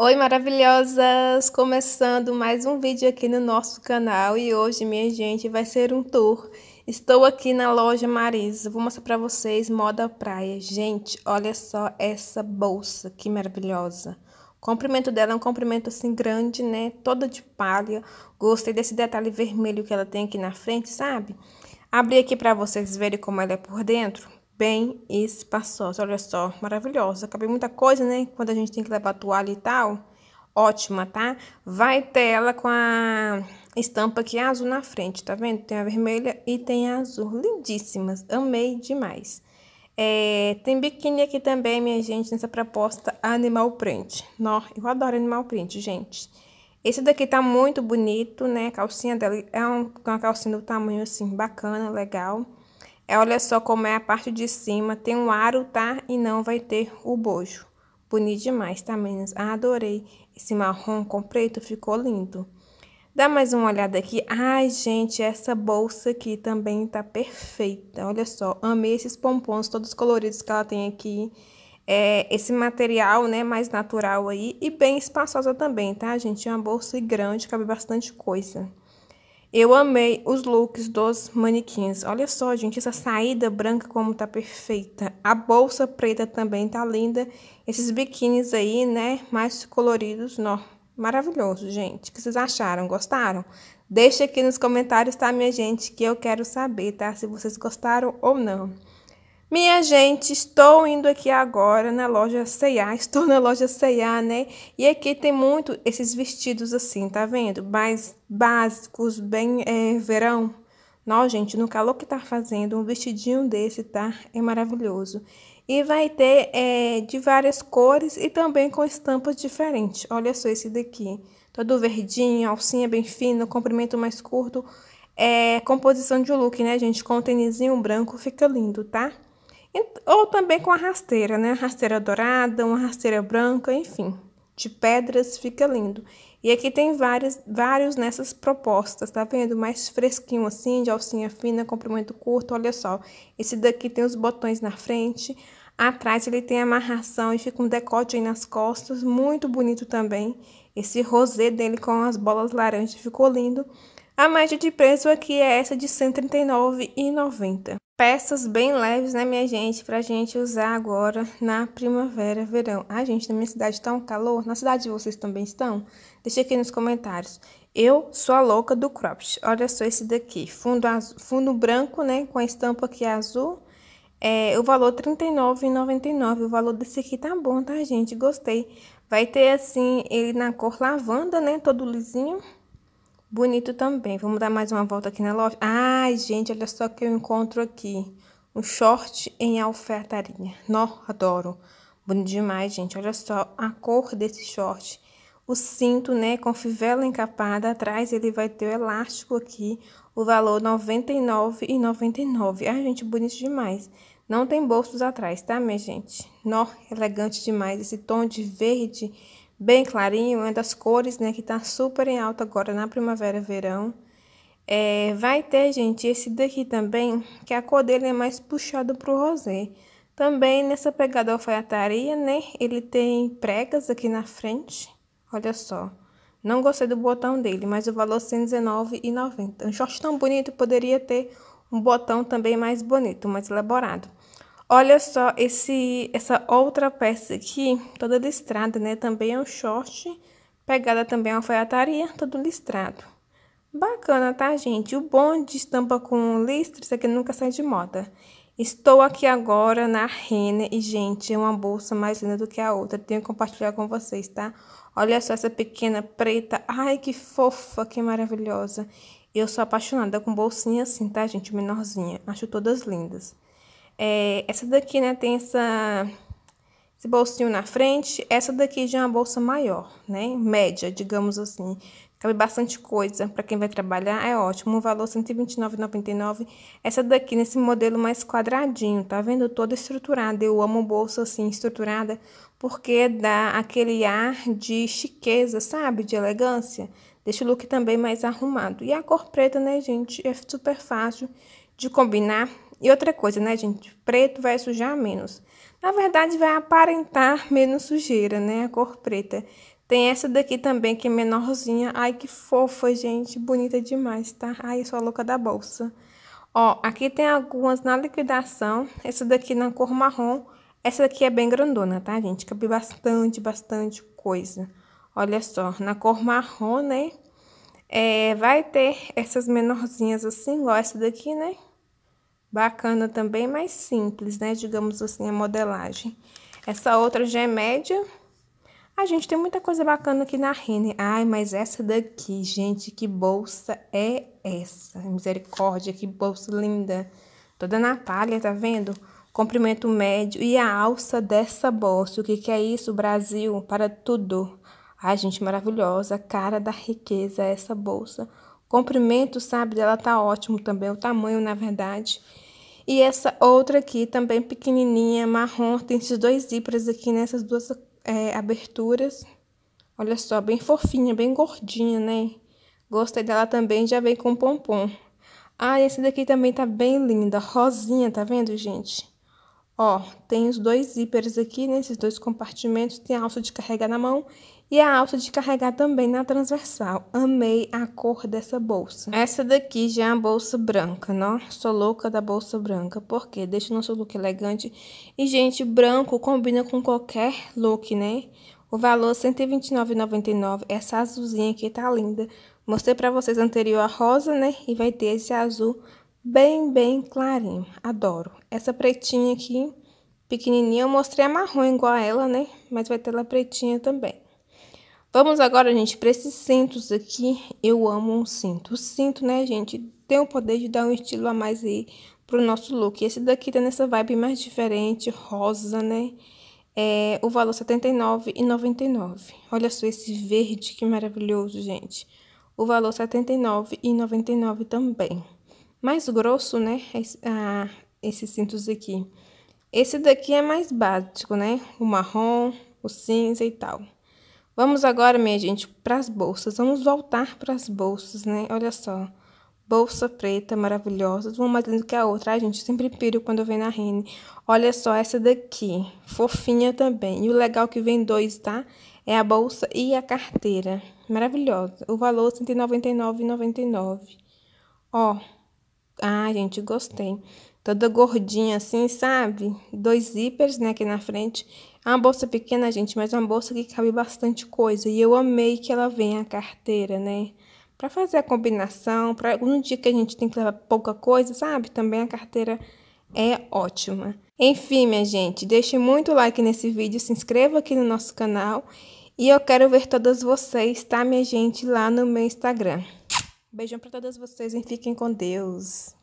Oi, maravilhosas! Começando mais um vídeo aqui no nosso canal e hoje, minha gente, vai ser um tour. Estou aqui na loja Marisa, vou mostrar pra vocês moda praia. Gente, olha só essa bolsa, que maravilhosa! O comprimento dela é um comprimento assim grande, né? Toda de palha. Gostei desse detalhe vermelho que ela tem aqui na frente, sabe? Abri aqui pra vocês verem como ela é por dentro bem espaçosa. Olha só, maravilhosa. acabei muita coisa, né? Quando a gente tem que levar toalha e tal. Ótima, tá? Vai ter ela com a estampa aqui azul na frente, tá vendo? Tem a vermelha e tem a azul. Lindíssimas. Amei demais. É, tem biquíni aqui também, minha gente, nessa proposta animal print. Nó, eu adoro animal print, gente. Esse daqui tá muito bonito, né? A calcinha dela é um, uma calcinha do tamanho, assim, bacana, legal. É, olha só como é a parte de cima, tem um aro, tá? E não vai ter o bojo. Bonito demais, tá, meninas? Ah, adorei. Esse marrom com preto ficou lindo. Dá mais uma olhada aqui. Ai, gente, essa bolsa aqui também tá perfeita. Olha só, amei esses pompons todos coloridos que ela tem aqui. É, esse material, né, mais natural aí e bem espaçosa também, tá, gente? É uma bolsa grande, cabe bastante coisa. Eu amei os looks dos manequins. Olha só, gente, essa saída branca como tá perfeita. A bolsa preta também tá linda. Esses biquínis aí, né, mais coloridos, não. Maravilhoso, gente. O que vocês acharam? Gostaram? Deixa aqui nos comentários, tá, minha gente, que eu quero saber, tá, se vocês gostaram ou não. Minha gente, estou indo aqui agora na loja C&A, estou na loja C&A, né? E aqui tem muito esses vestidos assim, tá vendo? Mais básicos, bem é, verão. Não, gente, no calor que tá fazendo, um vestidinho desse, tá? É maravilhoso. E vai ter é, de várias cores e também com estampas diferentes. Olha só esse daqui, todo verdinho, alcinha bem fina, comprimento mais curto. É composição de look, né, gente? Com o tenizinho branco, fica lindo, Tá? ou também com a rasteira, né? Rasteira dourada, uma rasteira branca, enfim, de pedras fica lindo. E aqui tem vários, vários nessas propostas, tá vendo? Mais fresquinho assim, de alcinha fina, comprimento curto, olha só. Esse daqui tem os botões na frente, atrás ele tem amarração e fica um decote aí nas costas, muito bonito também. Esse rosê dele com as bolas laranja ficou lindo. A média de preço aqui é essa de R$ 139,90. Peças bem leves, né, minha gente, pra gente usar agora na primavera, verão. Ai, gente, na minha cidade tá um calor. Na cidade de vocês também estão? Deixa aqui nos comentários. Eu sou a louca do cropped. Olha só esse daqui, fundo, azul, fundo branco, né, com a estampa aqui azul. É, o valor R$39,99. O valor desse aqui tá bom, tá, gente? Gostei. Vai ter, assim, ele na cor lavanda, né, todo lisinho. Bonito também. Vamos dar mais uma volta aqui na loja. Ai, gente, olha só que eu encontro aqui. Um short em alfaiataria. Nó, adoro. Bonito demais, gente. Olha só a cor desse short. O cinto, né, com fivela encapada. Atrás ele vai ter o elástico aqui. O valor R$ 99,99. Ai, gente, bonito demais. Não tem bolsos atrás, tá, minha gente? Nó, elegante demais. Esse tom de verde bem clarinho, é uma das cores, né, que tá super em alta agora na primavera verão. É, vai ter, gente, esse daqui também, que a cor dele é mais puxado pro rosé. Também nessa pegada alfaiataria, né, ele tem pregas aqui na frente, olha só. Não gostei do botão dele, mas o valor R$ 119,90. Um short tão bonito poderia ter um botão também mais bonito, mais elaborado. Olha só esse, essa outra peça aqui, toda listrada, né? Também é um short, pegada também é alfaiataria, todo listrado. Bacana, tá, gente? O bom de estampa com listras é que nunca sai de moda. Estou aqui agora na Rene e, gente, é uma bolsa mais linda do que a outra. Tenho que compartilhar com vocês, tá? Olha só essa pequena preta. Ai, que fofa, que maravilhosa. Eu sou apaixonada com bolsinha assim, tá, gente? Menorzinha. Acho todas lindas. É, essa daqui, né, tem essa, esse bolsinho na frente. Essa daqui já é uma bolsa maior, né, média, digamos assim. Cabe bastante coisa para quem vai trabalhar, é ótimo. O valor R$ 129,99. Essa daqui, nesse modelo mais quadradinho, tá vendo? Toda estruturada. Eu amo bolsa, assim, estruturada, porque dá aquele ar de chiqueza, sabe? De elegância. Deixa o look também mais arrumado. E a cor preta, né, gente? É super fácil de combinar e outra coisa, né, gente? Preto vai sujar menos. Na verdade, vai aparentar menos sujeira, né? A cor preta. Tem essa daqui também, que é menorzinha. Ai, que fofa, gente. Bonita demais, tá? Ai, eu sou a louca da bolsa. Ó, aqui tem algumas na liquidação. Essa daqui na cor marrom. Essa daqui é bem grandona, tá, gente? Cabe bastante, bastante coisa. Olha só, na cor marrom, né? É, vai ter essas menorzinhas assim, igual essa daqui, né? Bacana também, mais simples, né? Digamos assim, a modelagem. Essa outra já é média. A ah, gente tem muita coisa bacana aqui na Rene. Ai, mas essa daqui, gente, que bolsa é essa? Misericórdia, que bolsa linda. Toda na palha, tá vendo? Comprimento médio e a alça dessa bolsa. O que que é isso, Brasil? Para tudo. Ai, gente, maravilhosa. Cara da riqueza essa bolsa. Comprimento, sabe, dela tá ótimo também, o tamanho, na verdade. E essa outra aqui, também pequenininha, marrom, tem esses dois zíperes aqui nessas duas é, aberturas. Olha só, bem fofinha, bem gordinha, né? Gostei dela também, já vem com pompom. Ah, essa daqui também tá bem linda, rosinha, tá vendo, gente? Ó, tem os dois zíperes aqui, nesses né? dois compartimentos, tem a alça de carregar na mão e a alça de carregar também na transversal. Amei a cor dessa bolsa. Essa daqui já é uma bolsa branca, não? Sou louca da bolsa branca, Por quê? deixa o nosso look elegante. E, gente, branco combina com qualquer look, né? O valor R$ 129,99. Essa azulzinha aqui tá linda. Mostrei pra vocês anterior a rosa, né? E vai ter esse azul bem, bem clarinho. Adoro. Essa pretinha aqui, pequenininha, eu mostrei a marrom igual a ela, né? Mas vai ter ela pretinha também. Vamos agora, gente, para esses cintos aqui. Eu amo um cinto. O cinto, né, gente, tem o poder de dar um estilo a mais aí pro nosso look. Esse daqui tá nessa vibe mais diferente, rosa, né? É, o valor R$ 79,99. Olha só esse verde, que maravilhoso, gente. O valor R$ 79,99 também. Mais grosso, né, esse, ah, esses cintos aqui. Esse daqui é mais básico, né? O marrom, o cinza e tal. Vamos agora, minha gente, para as bolsas. Vamos voltar para as bolsas, né? Olha só. Bolsa preta, maravilhosa. Uma mais linda que a outra. Ai, gente, sempre piro quando vem na Rene. Olha só essa daqui. Fofinha também. E o legal é que vem dois, tá? É a bolsa e a carteira. Maravilhosa. O valor R$ 199,99. Ó. Ah, gente, gostei toda gordinha assim, sabe? Dois zíperes, né, aqui na frente. É uma bolsa pequena, gente, mas é uma bolsa que cabe bastante coisa. E eu amei que ela venha a carteira, né? Pra fazer a combinação, pra um dia que a gente tem que levar pouca coisa, sabe? Também a carteira é ótima. Enfim, minha gente, deixe muito like nesse vídeo, se inscreva aqui no nosso canal e eu quero ver todas vocês, tá, minha gente, lá no meu Instagram. Beijão para todas vocês e fiquem com Deus.